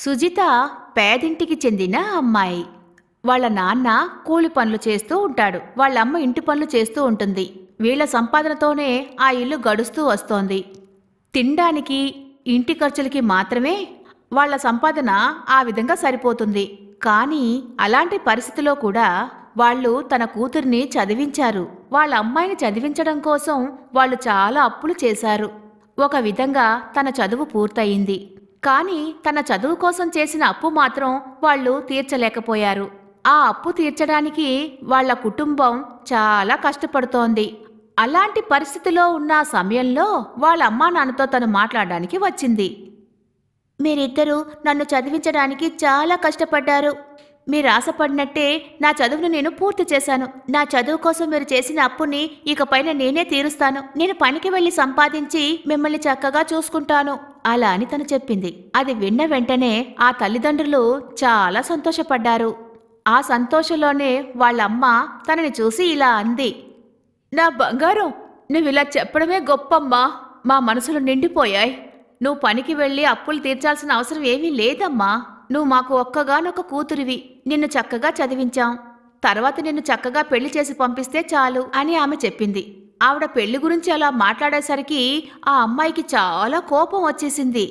సుజిత పేదింటికి చెందిన అమ్మాయి వాళ్ళ నాన్న కూలి పనులు చేస్తూ ఉంటాడు వాళ్ళమ్మ ఇంటి పనులు చేస్తూ ఉంటుంది వీళ్ళ సంపాదనతోనే ఆ ఇల్లు గడుస్తూ వస్తోంది తినడానికి ఇంటి ఖర్చులకి మాత్రమే వాళ్ళ సంపాదన ఆ విధంగా సరిపోతుంది కానీ అలాంటి పరిస్థితిలో కూడా వాళ్ళు తన కూతురిని చదివించారు వాళ్ళ అమ్మాయిని చదివించడం కోసం వాళ్ళు చాలా అప్పులు చేశారు ఒక విధంగా తన చదువు పూర్తయింది కానీ తన చదువు కోసం చేసిన అప్పు మాత్రం వాళ్ళు తీర్చలేకపోయారు ఆ అప్పు తీర్చడానికి వాళ్ళ కుటుంబం చాలా కష్టపడుతోంది అలాంటి పరిస్థితిలో ఉన్న సమయంలో వాళ్ళ అమ్మా నాన్నతో తను మాట్లాడడానికి వచ్చింది మీరిద్దరూ నన్ను చదివించడానికి చాలా కష్టపడ్డారు మీరు ఆశపడినట్టే నా చదువును నేను పూర్తి చేశాను నా చదువు కోసం మీరు చేసిన అప్పుని ఇకపైన నేనే తీరుస్తాను నేను పనికి వెళ్ళి సంపాదించి మిమ్మల్ని చక్కగా చూసుకుంటాను అలా అని తను చెప్పింది అది విన్న వెంటనే ఆ తల్లిదండ్రులు చాలా సంతోషపడ్డారు ఆ సంతోషంలోనే వాళ్ళమ్మ తనని చూసి ఇలా అంది నా బంగారం నువ్వు ఇలా చెప్పడమే గొప్పమ్మా మా మనసులు నిండిపోయాయి నువ్వు పనికి వెళ్ళి అప్పులు తీర్చాల్సిన అవసరం ఏమీ లేదమ్మా నువ్వు మాకు ఒక్కగానొక కూతురివి నిన్ను చక్కగా చదివించాం తర్వాత నిన్ను చక్కగా పెళ్లి చేసి పంపిస్తే చాలు అని ఆమె చెప్పింది ఆవిడ పెళ్లి గురించి అలా మాట్లాడేసరికి ఆ అమ్మాయికి చాలా కోపం వచ్చేసింది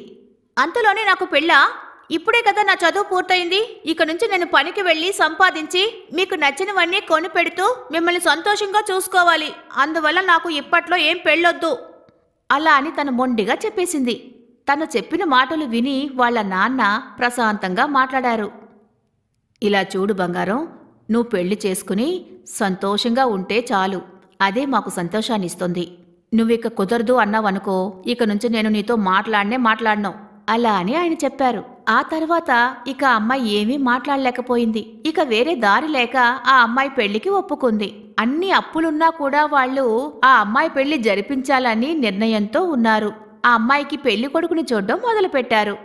అంతలోనే నాకు పెళ్ళా ఇప్పుడే కదా నా చదువు పూర్తయింది ఇక నుంచి నేను పనికి వెళ్ళి సంపాదించి మీకు నచ్చినవన్నీ కొని పెడుతూ మిమ్మల్ని సంతోషంగా చూసుకోవాలి అందువల్ల నాకు ఇప్పట్లో ఏం పెళ్ళొద్దు అలా అని తను మొండిగా చెప్పేసింది తను చెప్పిన మాటలు విని వాళ్ల నాన్న ప్రశాంతంగా మాట్లాడారు ఇలా చూడు బంగారం నువ్వు పెళ్లి చేసుకుని సంతోషంగా ఉంటే చాలు అదే మాకు సంతోషాన్నిస్తుంది నువ్విక కుదరదు అన్నావనుకో ఇక నుంచి నేను నీతో మాట్లాడనే మాట్లాడను అలా అని ఆయన చెప్పారు ఆ తర్వాత ఇక అమ్మాయి ఏమీ మాట్లాడలేకపోయింది ఇక వేరే దారి లేక ఆ అమ్మాయి పెళ్లికి ఒప్పుకుంది అన్ని అప్పులున్నా కూడా వాళ్ళు ఆ అమ్మాయి పెళ్లి జరిపించాలని నిర్ణయంతో ఉన్నారు ఆ అమ్మాయికి పెళ్లి కొడుకుని చూడడం మొదలుపెట్టారు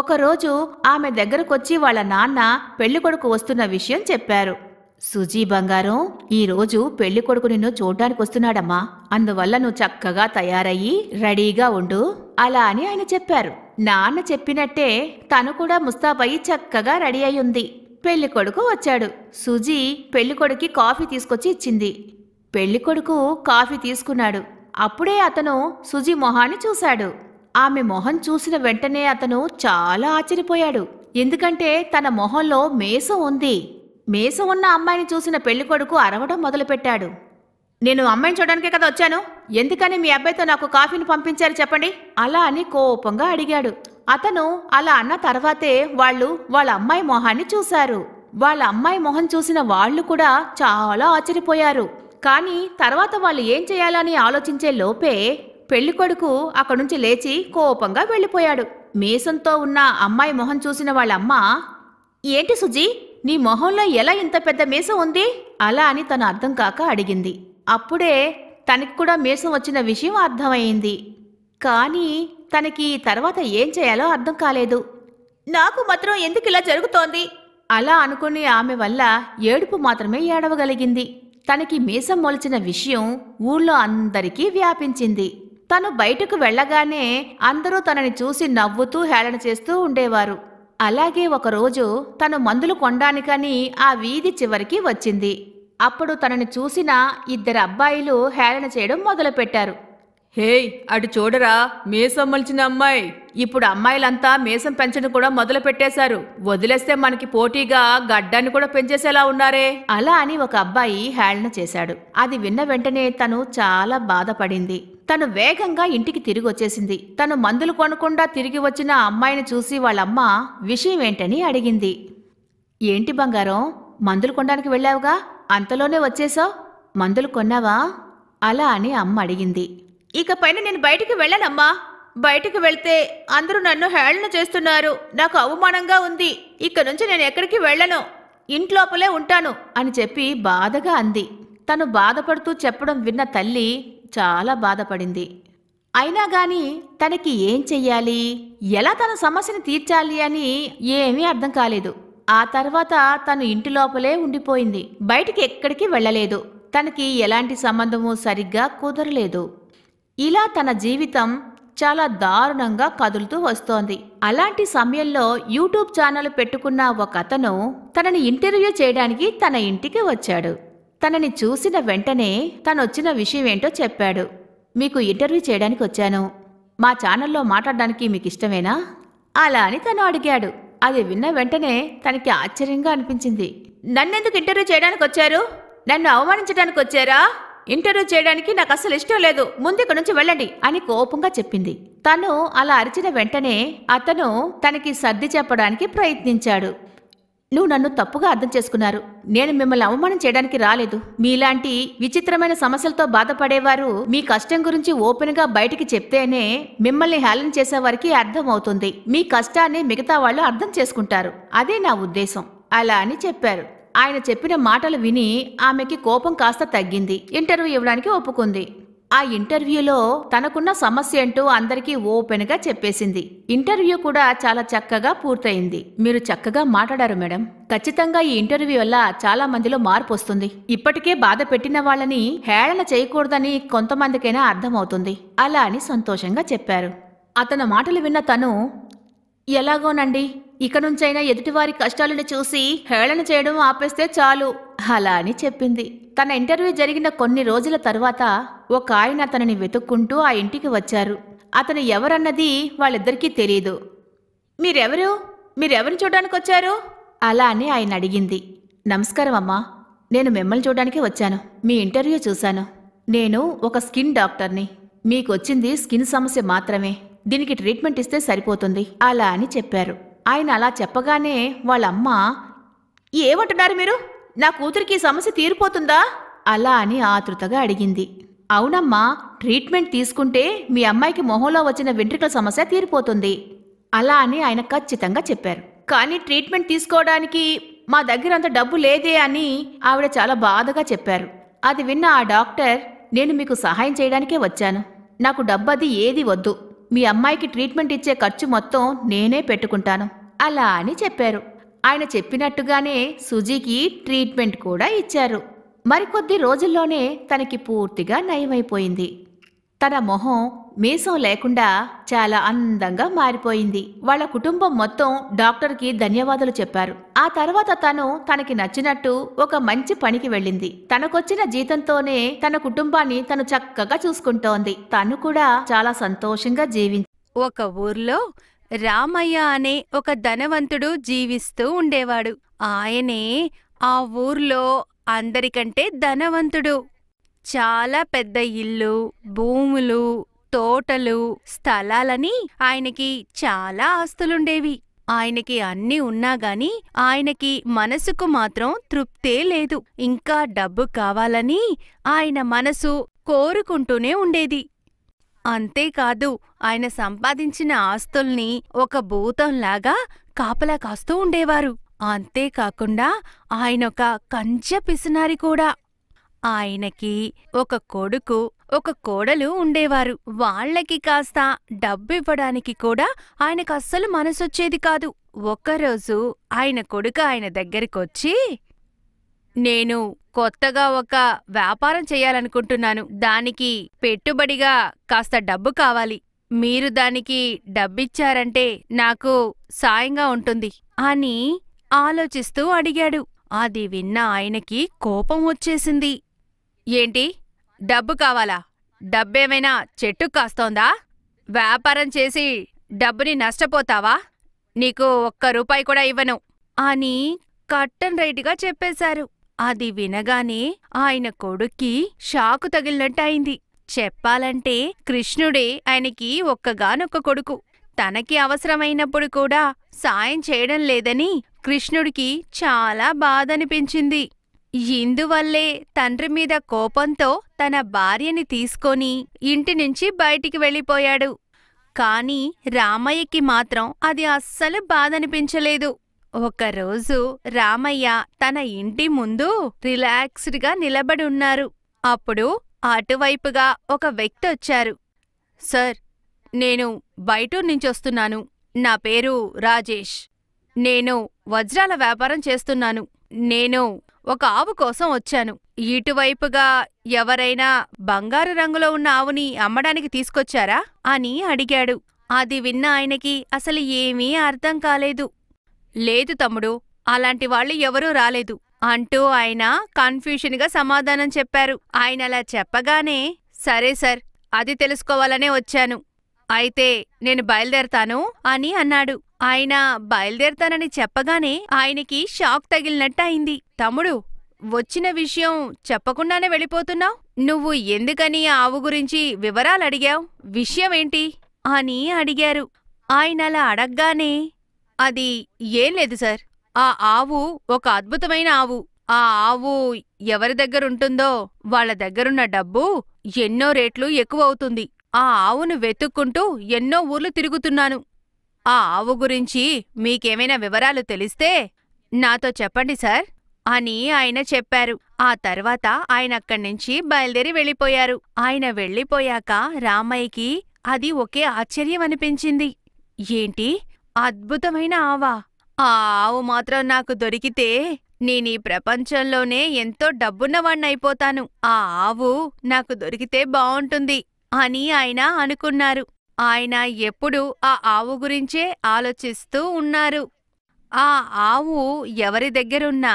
ఒకరోజు ఆమె దగ్గరకొచ్చి వాళ్ళ నాన్న పెళ్లి కొడుకు వస్తున్న విషయం చెప్పారు సుజీ బంగారం ఈరోజు పెళ్లి కొడుకు నిన్ను చూడ్డానికి వస్తున్నాడమ్మా అందువల్ల నువ్వు చక్కగా తయారయ్యి రెడీగా ఉండు అలా అని ఆయన చెప్పారు నాన్న చెప్పినట్టే తను కూడా ముస్తాబయ్యి చక్కగా రెడీ అయ్యుంది పెళ్లి కొడుకు వచ్చాడు సుజీ పెళ్లి కొడుకి కాఫీ తీసుకొచ్చి ఇచ్చింది పెళ్లి కొడుకు కాఫీ తీసుకున్నాడు అప్పుడే అతను సుజి మొహాన్ని చూశాడు ఆమె మొహం చూసిన వెంటనే అతను చాలా ఆశ్చర్యపోయాడు ఎందుకంటే తన మొహంలో మేస ఉంది మేస ఉన్న అమ్మాయిని చూసిన పెళ్ళికొడుకు అరవడం మొదలుపెట్టాడు నేను అమ్మాయిని చూడడానికే కదా వచ్చాను ఎందుకని మీ అబ్బాయితో నాకు కాఫీని పంపించారు చెప్పండి అలా అని కోపంగా అడిగాడు అతను అలా అన్న తర్వాతే వాళ్ళు వాళ్ళ అమ్మాయి మొహాన్ని చూశారు వాళ్ళ అమ్మాయి మొహం చూసిన వాళ్ళు కూడా చాలా ఆశ్చర్యపోయారు కానీ తర్వాత వాళ్ళు ఏం చేయాలని ఆలోచించే లోపే పెళ్ళికొడుకు అక్కడి నుంచి లేచి కోపంగా వెళ్ళిపోయాడు మీసంతో ఉన్న అమ్మాయి మొహం చూసిన వాళ్ళమ్మ ఏంటి సుజీ నీ మొహంలో ఎలా ఇంత పెద్ద మీసం ఉంది అలా అని తను అర్థం కాక అడిగింది అప్పుడే తనకి కూడా మీసం వచ్చిన విషయం అర్థమైంది కానీ తనకి తర్వాత ఏం చేయాలో అర్థం కాలేదు నాకు మాత్రం ఎందుకు ఇలా జరుగుతోంది అలా అనుకుని ఆమె వల్ల ఏడుపు మాత్రమే ఏడవగలిగింది తనకి మీసం మొలిచిన విషయం ఊళ్ళో అందరికీ వ్యాపించింది తను బయటకు వెళ్ళగానే అందరూ తనని చూసి నవ్వుతూ హేళన చేస్తూ ఉండేవారు అలాగే ఒకరోజు తను మందులు కొనడానికని ఆ వీధి చివరికి వచ్చింది అప్పుడు తనని చూసిన ఇద్దరు అబ్బాయిలు హేళన చేయడం మొదలుపెట్టారు హేయ్ అటు చూడరా మీసం మలిచిన అమ్మాయి ఇప్పుడు అమ్మాయిలంతా మీసం పెంచడం కూడా మొదలు పెట్టేశారు వదిలేస్తే మనకి పోటీగా గడ్డాన్ని కూడా పెంచేసేలా ఉన్నారే అలా అని ఒక అబ్బాయి హేళన చేశాడు అది విన్న వెంటనే తను చాలా బాధపడింది తను వేగంగా ఇంటికి తిరిగి వచ్చేసింది తను మందులు కొనకుండా తిరిగి వచ్చిన అమ్మాయిని చూసి వాళ్ళమ్మ విషయం ఏంటని అడిగింది ఏంటి బంగారం మందులు కొనడానికి వెళ్ళావుగా అంతలోనే వచ్చేసావు మందులు కొన్నావా అలా అని అమ్మ అడిగింది ఇక పైన నేను బయటికి వెళ్ళనమ్మా బయటికి వెళ్తే అందరూ నన్ను హేళన చేస్తున్నారు నాకు అవమానంగా ఉంది ఇక నుంచి నేను ఎక్కడికి వెళ్ళను ఇంట్లోపలే ఉంటాను అని చెప్పి బాధగా అంది తను బాధపడుతూ చెప్పడం విన్న తల్లి చాలా బాధపడింది అయినా గాని తనకి ఏం చెయ్యాలి ఎలా తన సమస్యను తీర్చాలి అని ఏమీ అర్థం కాలేదు ఆ తర్వాత తను ఇంటి లోపలే ఉండిపోయింది బయటికి ఎక్కడికి వెళ్ళలేదు తనకి ఎలాంటి సంబంధము సరిగ్గా కుదరలేదు ఇలా తన జీవితం చాలా దారుణంగా కదులుతూ వస్తోంది అలాంటి సమయంలో యూట్యూబ్ ఛానల్ పెట్టుకున్న ఒక అతను తనని ఇంటర్వ్యూ చేయడానికి తన ఇంటికి వచ్చాడు తనని చూసిన వెంటనే తనొచ్చిన విషయం ఏంటో చెప్పాడు మీకు ఇంటర్వ్యూ చేయడానికి వచ్చాను మా ఛానల్లో మాట్లాడడానికి మీకు ఇష్టమేనా అలా అని తను అడిగాడు అది విన్న వెంటనే తనకి ఆశ్చర్యంగా అనిపించింది నన్నెందుకు ఇంటర్వ్యూ చేయడానికి వచ్చారు నన్ను అవమానించడానికి వచ్చారా ఇంటర్వ్యూ చేయడానికి నాకు అసలు ఇష్టం లేదు ముందుకు నుంచి వెళ్ళండి అని కోపంగా చెప్పింది తను అలా అరిచిన వెంటనే అతను తనకి సర్ది చెప్పడానికి ప్రయత్నించాడు నువ్వు నన్ను తప్పుగా అర్థం చేసుకున్నారు నేను మిమ్మల్ని అవమానం చేయడానికి రాలేదు మీలాంటి విచిత్రమైన సమస్యలతో బాధపడేవారు మీ కష్టం గురించి ఓపెన్ గా బయటికి చెప్తేనే మిమ్మల్ని హేళన చేసేవారికి అర్థం అవుతుంది మీ కష్టాన్ని మిగతా వాళ్ళు అర్థం చేసుకుంటారు అదే నా ఉద్దేశం అలా అని చెప్పారు ఆయన చెప్పిన మాటలు విని ఆమెకి కోపం కాస్త తగ్గింది ఇంటర్వ్యూ ఇవ్వడానికి ఒప్పుకుంది ఆ ఇంటర్వ్యూలో తనకున్న సమస్య అంటూ అందరికీ ఓపెన్గా చెప్పేసింది ఇంటర్వ్యూ కూడా చాలా చక్కగా పూర్తయింది మీరు చక్కగా మాట్లాడారు మేడం ఖచ్చితంగా ఈ ఇంటర్వ్యూ వల్ల చాలా మందిలో మార్పు వస్తుంది ఇప్పటికే బాధ పెట్టిన వాళ్ళని హేళన చేయకూడదని కొంతమందికైనా అర్థమవుతుంది అలా అని సంతోషంగా చెప్పారు అతని మాటలు విన్న తను ఎలాగోనండి ఇక నుంచైనా ఎదుటివారి కష్టాలను చూసి హేళన చేయడం ఆపేస్తే చాలు అలా అని చెప్పింది తన ఇంటర్వ్యూ జరిగిన కొన్ని రోజుల తరువాత ఒక ఆయన అతనిని వెతుక్కుంటూ ఆ ఇంటికి వచ్చారు అతను ఎవరన్నది వాళ్ళిద్దరికీ తెలియదు మీరెవరు మీరెవరిని చూడడానికి వచ్చారు అలా అని ఆయన అడిగింది నమస్కారం అమ్మా నేను మిమ్మల్ని చూడడానికి వచ్చాను మీ ఇంటర్వ్యూ చూశాను నేను ఒక స్కిన్ డాక్టర్ని మీకొచ్చింది స్కిన్ సమస్య మాత్రమే దీనికి ట్రీట్మెంట్ ఇస్తే సరిపోతుంది అలా అని చెప్పారు ఆయన అలా చెప్పగానే వాళ్ళమ్మ ఏమంటున్నారు మీరు నా కూతురికి సమస్య తీరిపోతుందా అలా అని ఆతృతగా అడిగింది అవునమ్మా ట్రీట్మెంట్ తీసుకుంటే మీ అమ్మాయికి మొహంలో వచ్చిన వెంట్రుకల సమస్య తీరిపోతుంది అలా అని ఆయన ఖచ్చితంగా చెప్పారు కానీ ట్రీట్మెంట్ తీసుకోవడానికి మా దగ్గర అంత డబ్బు లేదే అని ఆవిడ చాలా బాధగా చెప్పారు అది విన్న ఆ డాక్టర్ నేను మీకు సహాయం చేయడానికే వచ్చాను నాకు డబ్బు అది ఏది వద్దు మీ అమ్మాయికి ట్రీట్మెంట్ ఇచ్చే ఖర్చు మొత్తం నేనే పెట్టుకుంటాను అలా అని చెప్పారు ఆయన చెప్పినట్టుగానే సుజీకి ట్రీట్మెంట్ కూడా ఇచ్చారు మరికొద్ది రోజుల్లోనే తనకి పూర్తిగా నయమైపోయింది తన మొహం మీసం లేకుండా చాలా అందంగా మారిపోయింది వాళ్ళ కుటుంబం మొత్తం డాక్టర్కి ధన్యవాదాలు చెప్పారు ఆ తర్వాత తను తనకి నచ్చినట్టు ఒక మంచి పనికి వెళ్ళింది తనకొచ్చిన జీతంతోనే తన కుటుంబాన్ని తను చక్కగా చూసుకుంటోంది తను కూడా చాలా సంతోషంగా జీవించింది ఒక ఊర్లో రామయ్య అనే ఒక ధనవంతుడు జీవిస్తూ ఉండేవాడు ఆయనే ఆ ఊర్లో అందరికంటే ధనవంతుడు చాలా పెద్ద ఇల్లు భూములు తోటలు స్థలాలని ఆయనకి చాలా ఆస్తులుండేవి ఆయనకి అన్నీ ఉన్నాగాని ఆయనకి మనసుకు మాత్రం తృప్తే లేదు ఇంకా డబ్బు కావాలని ఆయన మనసు కోరుకుంటూనే ఉండేది అంతేకాదు ఆయన సంపాదించిన ఆస్తుల్ని ఒక భూతంలాగా కాపలా కాస్తూ ఉండేవారు అంతేకాకుండా ఆయనొక కంచె పిసినారి కూడా ఆయనకి ఒక కొడుకు ఒక కోడలు ఉండేవారు వాళ్లకి కాస్త డబ్బివ్వడానికి కూడా ఆయనకు అస్సలు మనసొచ్చేది కాదు ఒక్కరోజు ఆయన కొడుకు ఆయన దగ్గరికొచ్చి నేను కొత్తగా ఒక వ్యాపారం చేయాలనుకుంటున్నాను దానికి పెట్టుబడిగా కాస్త డబ్బు కావాలి మీరు దానికి డబ్బిచ్చారంటే నాకు సాయంగా ఉంటుంది అని ఆలోచిస్తూ అడిగాడు అది విన్న ఆయనకి కోపం వచ్చేసింది ఏంటి డబ్బు కావాలా డబ్బేమైనా చెట్టు కాస్తోందా వ్యాపారం చేసి డబ్బుని నష్టపోతావా నీకు ఒక్క రూపాయి కూడా ఇవ్వను అని కట్టన్ రైట్గా చెప్పేశారు అది వినగానే ఆయన కొడుక్కి షాకు తగిలినట్టయింది చెప్పాలంటే కృష్ణుడే ఆయనకి ఒక్కగానొక్క కొడుకు తనకి అవసరమైనప్పుడు కూడా సాయం చేయడం లేదని కృష్ణుడికి చాలా బాధనిపించింది ఇందువల్లే తండ్రి మీద కోపంతో తన భార్యని తీసుకొని ఇంటి నుంచి బయటికి వెళ్ళిపోయాడు కాని రామయ్యకి మాత్రం అది అస్సలు బాధనిపించలేదు ఒకరోజు రామయ్య తన ఇంటి ముందు రిలాక్స్డ్గా నిలబడున్నారు అప్పుడు అటువైపుగా ఒక వ్యక్తి వచ్చారు సర్ నేను బయటూర్నించొస్తున్నాను నా పేరు రాజేష్ నేను వజ్రాల వ్యాపారం చేస్తున్నాను నేను ఒక ఆవు కోసం వచ్చాను ఇటువైపుగా ఎవరైనా బంగారు రంగులో ఉన్న ఆవుని అమ్మడానికి తీసుకొచ్చారా అని అడిగాడు అది విన్న ఆయనకి అసలు ఏమీ అర్థం కాలేదు లేదు తమ్ముడు అలాంటి వాళ్ళు ఎవరూ రాలేదు అంటూ ఆయన కన్ఫ్యూషన్గా సమాధానం చెప్పారు ఆయన అలా చెప్పగానే సరే సర్ అది తెలుసుకోవాలనే వచ్చాను అయితే నేను బయలుదేరతాను అని అన్నాడు ఆయన బయలుదేరతానని చెప్పగానే ఆయనకి షాక్ తగిలినట్టయింది అయింది తమ్ముడు వచ్చిన విషయం చెప్పకుండానే వెళ్ళిపోతున్నావు నువ్వు ఎందుకని ఆవు గురించి వివరాలు అడిగావు విషయమేంటి అని అడిగారు ఆయన అలా అడగ్గానే అది ఏం లేదు సార్ ఆ ఆవు ఒక అద్భుతమైన ఆవు ఆ ఆవు ఎవరి దగ్గరుంటుందో వాళ్ళ దగ్గరున్న డబ్బు ఎన్నో రేట్లు ఎక్కువ అవుతుంది ఆ ఆవును వెతుక్కుంటూ ఎన్నో ఊర్లు తిరుగుతున్నాను ఆ ఆవు గురించి మీకేమైనా వివరాలు తెలిస్తే నాతో చెప్పండి సార్ అని ఆయన చెప్పారు ఆ తర్వాత ఆయన అక్కడి నుంచి బయలుదేరి వెళ్ళిపోయారు ఆయన వెళ్ళిపోయాక రామయ్యకి అది ఒకే ఆశ్చర్యం అనిపించింది ఏంటి అద్భుతమైన ఆవా ఆ ఆవు మాత్రం నాకు దొరికితే నేనీ ప్రపంచంలోనే ఎంతో డబ్బున్నవాణ్ణైపోతాను ఆ ఆవు నాకు దొరికితే బావుంటుంది అని ఆయన అనుకున్నారు ఆయన ఎప్పుడూ ఆ ఆవు గురించే ఆలోచిస్తూ ఉన్నారు ఆ ఆవు ఎవరి దగ్గరున్నా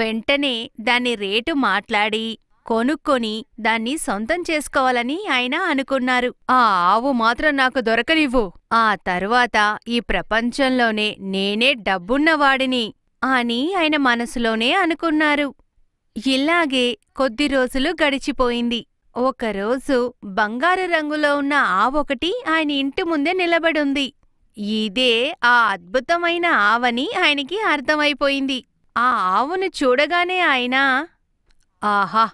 వెంటనే దాని రేటు మాట్లాడి కొనుక్కొని దాన్ని సొంతం చేసుకోవాలని ఆయన అనుకున్నారు ఆ ఆవు మాత్రం నాకు దొరకనివ్వు ఆ తరువాత ఈ ప్రపంచంలోనే నేనే డబ్బున్నవాడిని అని ఆయన మనసులోనే అనుకున్నారు ఇలాగే కొద్ది రోజులు గడిచిపోయింది ఒకరోజు బంగారు రంగులో ఉన్న ఆవొకటి ఆయన ఇంటి ముందే నిలబడుంది ఇదే ఆ అద్భుతమైన ఆవని ఆయనకి అర్థమైపోయింది ఆ ఆవును చూడగానే ఆయన ఆహా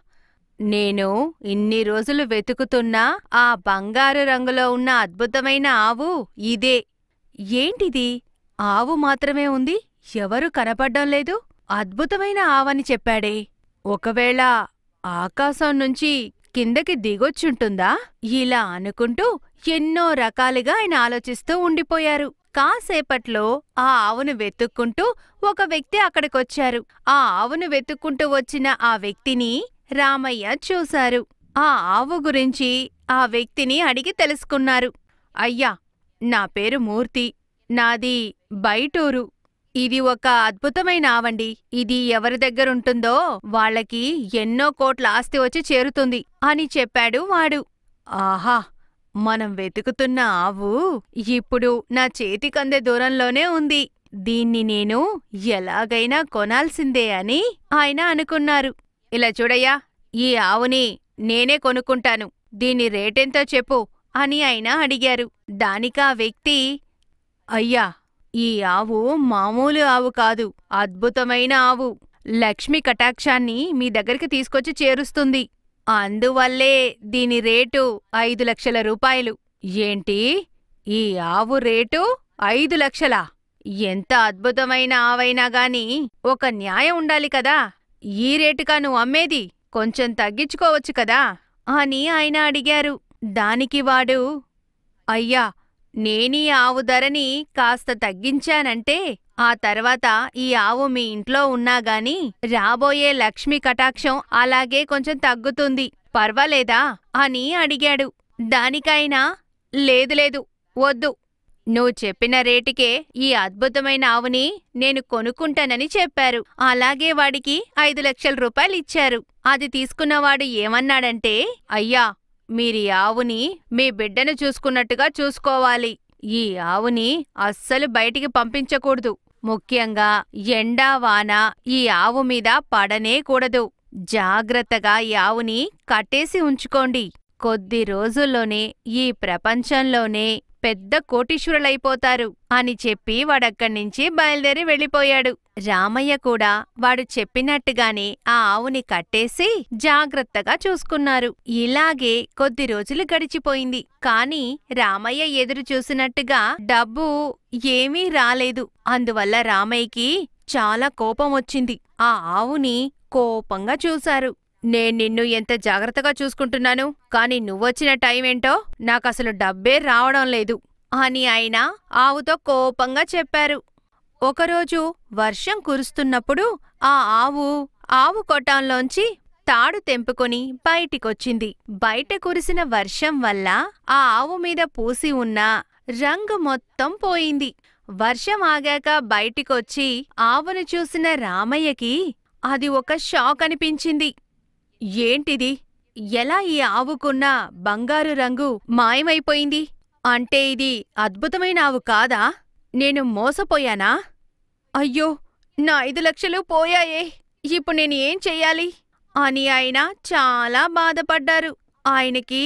నేను ఇన్ని రోజులు వెతుకుతున్నా ఆ బంగారు రంగులో ఉన్న అద్భుతమైన ఆవు ఇదే ఏంటిది ఆవు మాత్రమే ఉంది ఎవరు కనపడ్డం లేదు అద్భుతమైన ఆవని చెప్పాడే ఒకవేళ ఆకాశం నుంచి కిందకి దిగొచ్చుంటుందా ఇలా అనుకుంటూ ఎన్నో రకాలుగా ఆయన ఆలోచిస్తూ ఉండిపోయారు కాసేపట్లో ఆ ఆవును వెతుక్కుంటూ ఒక వ్యక్తి అక్కడికొచ్చారు ఆ ఆవును వెతుక్కుంటూ వచ్చిన ఆ వ్యక్తిని రామయ్య చూశారు ఆ ఆవు గురించి ఆ వ్యక్తిని అడిగి తెలుసుకున్నారు అయ్యా నా పేరు మూర్తి నాది బయటూరు ఇది ఒక అద్భుతమైన ఆవండి ఇది ఎవరి దగ్గరుంటుందో వాళ్ళకి ఎన్నో కోట్ల ఆస్తి వచ్చి చేరుతుంది అని చెప్పాడు వాడు ఆహా మనం వెతుకుతున్న ఆవు ఇప్పుడు నా చేతికందే దూరంలోనే ఉంది దీన్ని నేను ఎలాగైనా కొనాల్సిందే అని ఆయన అనుకున్నారు ఇలా చూడయ్యా ఈ ఆవుని నేనే కొనుక్కుంటాను దీని రేటెంతో చెప్పు అని ఆయన అడిగారు దానికా వ్యక్తి అయ్యా ఈ ఆవు మామూలు ఆవు కాదు అద్భుతమైన ఆవు లక్ష్మి కటాక్షాన్ని మీ దగ్గరికి తీసుకొచ్చి చేరుస్తుంది అందువల్లే దీని రేటు ఐదు లక్షల రూపాయలు ఏంటి ఈ ఆవు రేటు ఐదు లక్షలా ఎంత అద్భుతమైన ఆవైనా గాని ఒక న్యాయం ఉండాలి కదా ఈ రేటుగా నువ్వు అమ్మేది కొంచెం తగ్గించుకోవచ్చు కదా అని ఆయన అడిగారు దానికి వాడు అయ్యా నేనీ ఆవు ధరని కాస్త తగ్గించానంటే ఆ తర్వాత ఈ ఆవు మీ ఇంట్లో ఉన్నాగాని రాబోయే లక్ష్మి కటాక్షం అలాగే కొంచెం తగ్గుతుంది పర్వాలేదా అని అడిగాడు దానికైనా లేదు లేదు వద్దు నువ్వు చెప్పిన రేటుకే ఈ అద్భుతమైన ఆవుని నేను కొనుక్కుంటానని చెప్పారు అలాగే వాడికి ఐదు లక్షల రూపాయలిచ్చారు అది తీసుకున్నవాడు ఏమన్నాడంటే అయ్యా మీరీ ఆవుని మీ బిడ్డను చూసుకున్నట్టుగా చూసుకోవాలి ఈ ఆవుని అస్సలు బయటికి పంపించకూడదు ముఖ్యంగా ఎండా వాన ఈ ఆవు మీద పడనే కూడదు జాగ్రత్తగా ఈ ఆవుని కట్టేసి ఉంచుకోండి కొద్ది రోజుల్లోనే ఈ ప్రపంచంలోనే పెద్ద కోటీశ్వరులైపోతారు అని చెప్పి వాడక్కడ్నుంచి బయలుదేరి వెళ్ళిపోయాడు రామయ్య కూడా వాడు చెప్పినట్టుగానే ఆ ఆవుని కట్టేసి జాగ్రత్తగా చూసుకున్నారు ఇలాగే కొద్ది రోజులు గడిచిపోయింది కాని రామయ్య ఎదురు చూసినట్టుగా డబ్బు ఏమీ రాలేదు అందువల్ల రామయ్యకి చాలా కోపం వచ్చింది ఆ ఆవుని కోపంగా చూశారు నేను నిన్ను ఎంత జాగ్రత్తగా చూసుకుంటున్నాను కానీ నువ్వొచ్చిన టైం ఏంటో నాకసలు డబ్బే రావడం లేదు అని ఆయన ఆవుతో కోపంగా చెప్పారు ఒకరోజు వర్షం కురుస్తున్నప్పుడు ఆ ఆవు ఆవు కొట్టంలోంచి తాడు తెంపుకొని బయటికొచ్చింది బయట కురిసిన వర్షం వల్ల ఆ ఆవు మీద పూసి ఉన్న రంగు మొత్తం పోయింది వర్షం ఆగాక బయటికొచ్చి ఆవును చూసిన రామయ్యకి అది ఒక షాక్ అనిపించింది ఏంటిది ఎలా ఈ ఆవుకున్న బంగారు రంగు మాయమైపోయింది అంటే ఇది అద్భుతమైన ఆవు కాదా నేను మోసపోయానా అయ్యో నా ఐదు లక్షలు పోయాయే ఇప్పుడు నేను ఏం చెయ్యాలి అని ఆయన చాలా బాధపడ్డారు ఆయనకి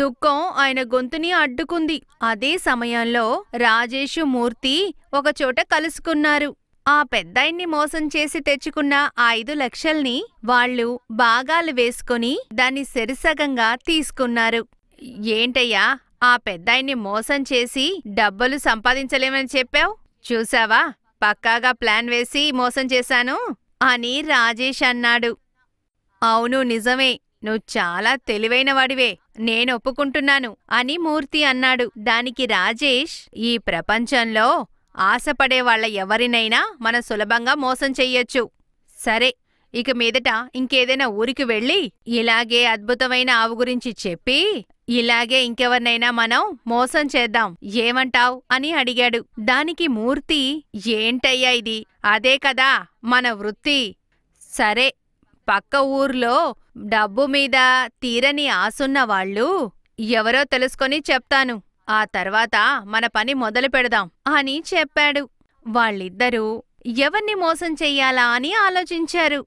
దుఃఖం ఆయన గొంతుని అడ్డుకుంది అదే సమయంలో రాజేషు మూర్తి ఒకచోట కలుసుకున్నారు ఆ పెద్దాయిన్ని మోసం చేసి తెచ్చుకున్న ఆ ఐదు లక్షల్ని వాళ్ళు బాగాలు వేసుకుని దాన్ని సెరిసగంగా తీసుకున్నారు ఏంటయ్యా ఆ పెద్దాయిన్ని మోసం చేసి డబ్బులు సంపాదించలేమని చెప్పావు చూసావా పక్కాగా ప్లాన్ వేసి మోసం చేశాను అని రాజేష్ అన్నాడు అవును నిజమే నువ్వు చాలా తెలివైన వాడివే నేనొప్పుకుంటున్నాను అని మూర్తి అన్నాడు దానికి రాజేష్ ఈ ప్రపంచంలో ఆశపడే వాళ్ళ ఎవరినైనా మనం సులభంగా మోసం చెయ్యొచ్చు సరే ఇక మీదట ఇంకేదైనా ఊరికి వెళ్ళి ఇలాగే అద్భుతమైన ఆవు గురించి చెప్పి ఇలాగే ఇంకెవరినైనా మనం మోసం చేద్దాం ఏమంటావ్ అని అడిగాడు దానికి మూర్తి ఏంటయ్యా ఇది అదే కదా మన వృత్తి సరే పక్క ఊర్లో డబ్బు మీద తీరని ఆశున్న వాళ్ళు ఎవరో తెలుసుకొని చెప్తాను ఆ తర్వాత మన పని మొదలు పెడదాం అని చెప్పాడు వాళ్ళిద్దరూ ఎవర్ని మోసం చెయ్యాలా అని ఆలోచించారు